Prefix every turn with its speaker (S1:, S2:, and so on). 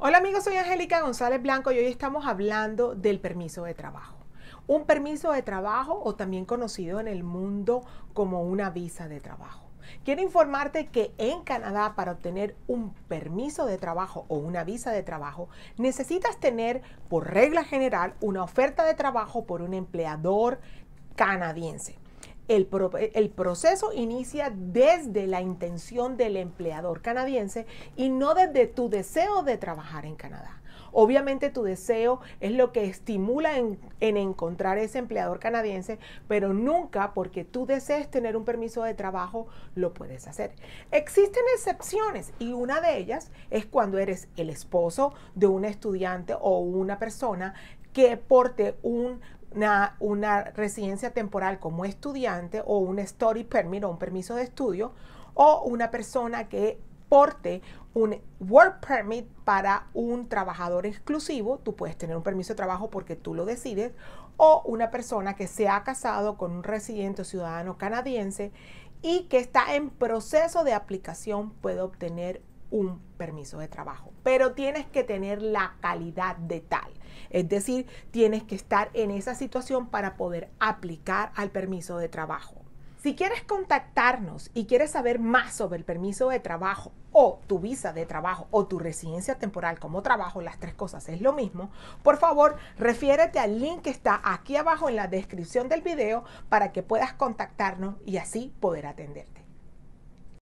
S1: Hola amigos, soy Angélica González Blanco y hoy estamos hablando del permiso de trabajo. Un permiso de trabajo o también conocido en el mundo como una visa de trabajo. Quiero informarte que en Canadá para obtener un permiso de trabajo o una visa de trabajo necesitas tener por regla general una oferta de trabajo por un empleador canadiense. El, proceso inicia desde la intención del empleador canadiense y no desde tu deseo de trabajar en Canadá. Obviamente tu deseo es lo que estimula en, en encontrar ese empleador canadiense, pero nunca porque tú desees tener un permiso de trabajo lo puedes hacer. Existen excepciones y una de ellas es cuando eres el esposo de un estudiante o una persona que porte un una, residencia temporal como estudiante o un story permit o un permiso de estudio o una persona que porte un work permit para un trabajador exclusivo, tú puedes tener un permiso de trabajo porque tú lo decides, o una persona que se ha casado con un residente ciudadano canadiense y que está en proceso de aplicación puede obtener un permiso de trabajo, pero tienes que tener la calidad de tal. Es decir, tienes que estar en esa situación para poder aplicar al permiso de trabajo. Si quieres contactarnos y quieres saber más sobre el permiso de trabajo o tu visa de trabajo o tu residencia temporal como trabajo, las tres cosas es lo mismo, por favor refiérete al link que está aquí abajo en la descripción del video para que puedas contactarnos y así poder atenderte.